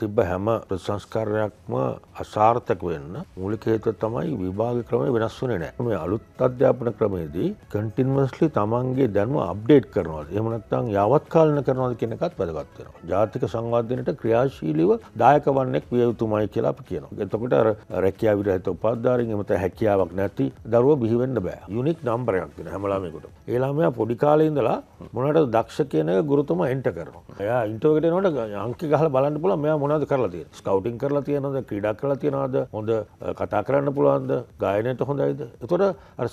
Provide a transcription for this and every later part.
තිබ්බ හැම ප්‍රසංස්කරයක්ම අසාර්ථක වෙන්න මූලික හේතුව තමයි විභාග ක්‍රමය වෙනස් වුණේ නෑ. මේ අලුත් අධ්‍යාපන ක්‍රමයේදී කන්ටිනියස්ලි තමන්ගේ දැනුම අප්ඩේට් කරනවා. එහෙම නැත්නම් යාවත්කාලින කරනවාද කියන එකත් වැදගත් වෙනවා. ජාතික සංවර්ධනයට ක්‍රියාශීලීව දායක වන්නෙක් විය යුතුමයි කියලා අපි කියනවා. එතකොට අර රැකියාව විරහිත උපාධිධාරීන් එමෙත හැකියාවක් නැති දරුවෝ බිහි වෙන්න බෑ. යුනික් නම්බරයක් දෙන හැම ළමයෙකුටම. ඒ ළමයා පොඩි කාලේ ඉඳලා මොනකට දක්ෂ කියන එක ගුරුතුමා එන්ටර් කරනවා. එයා ඉන්ටර්වයුවට එනකොට අංක ගහලා බලන්න පුළුවන් මෙයා මොනද කරලා තියෙන ස්කවටින් කරලා තියනද ක්‍රඩක් කරලා තියෙනවාද හොඳ කතා කරන්න පුළුවන්ද ගායනයට හොඳයිද එතොට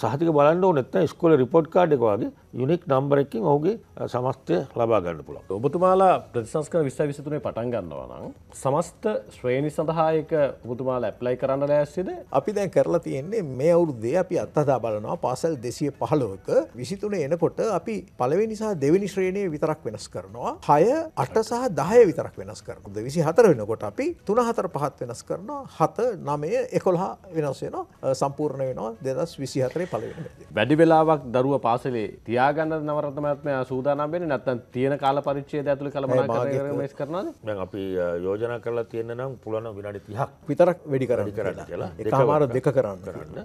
සහතික බලන්න නැත්ත ස්කොල රිපෝට් කාඩෙක වගේ යුනික් නම්බර එකින් ඔහුගේ සමස්තය ලබා ගන්න පුළුව ඔබතුමාලා ප්‍රතිසංස්කර විශ්ව විසතුනේ පටන් ගන්නවනම් සමස්ත ශ්‍රේණි සඳහායක ඔබතුමාලා ඇප්ලයි කරන්න ලෑස්සිද අපි දැන් කරලා තියෙන්නේ මේ අවුරුද්දේ අපි අත්හදා බලනවා පාසල් දෙසිය පහලොවක විසිතුන එනකොට අපි පලවෙනි නිසා දෙවිනි ශ්‍රේණය විතරක් වෙනස් කරනවා හය අට සහ දාහය විතරක් වෙනස් කරකුද විසි හතර ඉවර වෙනකොට අපි තුන හතර පහත් වෙනස් කරනවා හත නමය එකොළහා වෙනස් වෙන සම්පූර්ණ වෙනවා දෙදස් විසි හතරේ පලවෙන. වැඩි වෙලාවක් දරුව පාසලේ තියාගන්න නවරතමත්මය සූදානම්බෙන නැත්තන් තියෙන කාල පරිච්චේ ඇතුළ කළම ස් කරන අපි යෝජන කරලා තියෙන නම් පුලන විනාඩි තිහක් විතරක් වැඩි කරඩි කරන්න කියලා එක මාර දෙක කරන්න කරන්න.